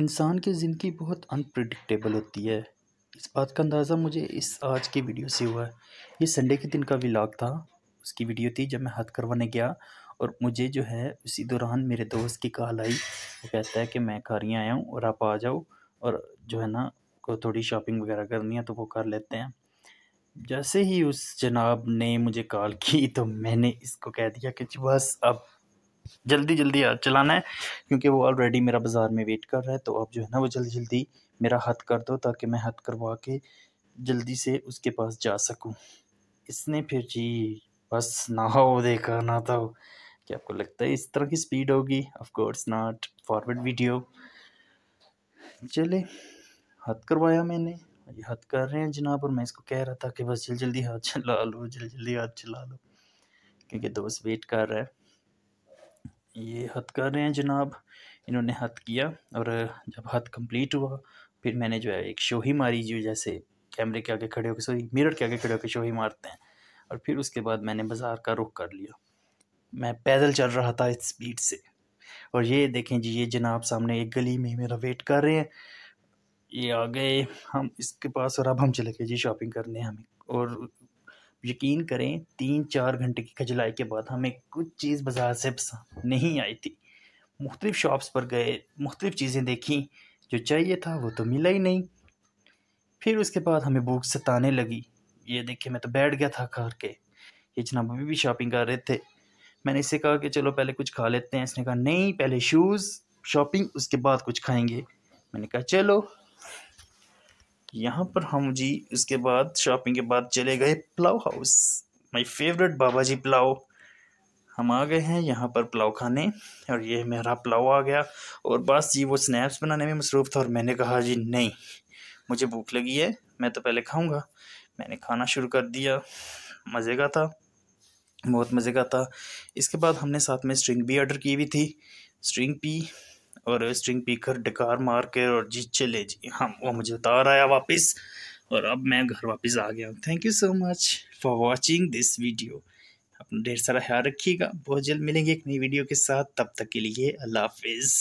इंसान की ज़िंदगी बहुत अनप्रडिक्टेबल होती है इस बात का अंदाज़ा मुझे इस आज की वीडियो से हुआ है ये संडे के दिन का व्लॉग था उसकी वीडियो थी जब मैं हाथ करवाने गया और मुझे जो है उसी दौरान मेरे दोस्त की कॉल आई वो कहता है कि मैं खारियाँ आया हूँ और आप आ जाओ और जो है ना को थोड़ी शॉपिंग वगैरह करनी है तो वो कर लेते हैं जैसे ही उस जनाब ने मुझे कॉल की तो मैंने इसको कह दिया कि बस अब जल्दी जल्दी चलाना है क्योंकि वो ऑलरेडी मेरा बाज़ार में वेट कर रहा है तो आप जो है ना वो जल्दी जल्दी मेरा हद कर दो ताकि मैं हद करवा के जल्दी से उसके पास जा सकूँ इसने फिर जी बस ना हो देखा ना था तो। क्या आपको लगता है इस तरह की स्पीड होगी ऑफकोर्स नॉट फॉरवर्ड वीडियो चले हद करवाया मैंने ये हद कर रहे हैं जनाब और मैं इसको कह रहा था कि बस जल्दी जल्दी हाथ चला लो जल्दी जल्दी हाथ चला लो क्योंकि दोस्त वेट कर रहा है ये हद कर रहे हैं जनाब इन्होंने हद किया और जब हथ कंप्लीट हुआ फिर मैंने जो है एक शोही मारी जो जैसे कैमरे के आगे खड़े होकर सॉरी मिरर के आगे खड़े होकर शोही मारते हैं और फिर उसके बाद मैंने बाज़ार का रुख कर लिया मैं पैदल चल रहा था स्पीड से और ये देखें जी ये जनाब सामने एक गली में मेरा वेट कर रहे हैं ये आ गए हम इसके पास और अब हम चले गए जी शॉपिंग करने हमें और यकीन करें तीन चार घंटे की खजलाई के बाद हमें कुछ चीज़ बाज़ार से पसंद नहीं आई थी मुख्तलिफ़ शॉप्स पर गए मुख्तलिफ़ चीज़ें देखी जो चाहिए था वो तो मिला ही नहीं फिर उसके बाद हमें भूख सताने लगी ये देखिए मैं तो बैठ गया था खा के ये जनाब अभी भी शॉपिंग कर रहे थे मैंने इसे कहा कि चलो पहले कुछ खा लेते हैं इसने कहा नहीं पहले शूज़ शॉपिंग उसके बाद कुछ खाएंगे मैंने कहा चलो यहाँ पर हम जी उसके बाद शॉपिंग के बाद चले गए pulao house my favourite Baba ji pulao हम आ गए हैं यहाँ पर पुलाव खाने और ये मेरा पुलाव आ गया और बस जी वो स्नैप्स बनाने में मसरूफ़ था और मैंने कहा जी नहीं मुझे भूख लगी है मैं तो पहले खाऊंगा मैंने खाना शुरू कर दिया मज़े का था बहुत मज़े का था इसके बाद हमने साथ में स्ट्रिंग भी ऑर्डर की हुई थी स्ट्रिंग पी और स्ट्रिंग पीकर डकार मार के और जी चले जी हाँ वो मुझे उतार आया वापस और अब मैं घर वापस आ गया हूँ thank you so much for watching this video अपना ढेर सारा ख्याल रखिएगा बहुत जल्द मिलेंगे एक नई वीडियो के साथ तब तक के लिए अल्लाह हाफिज़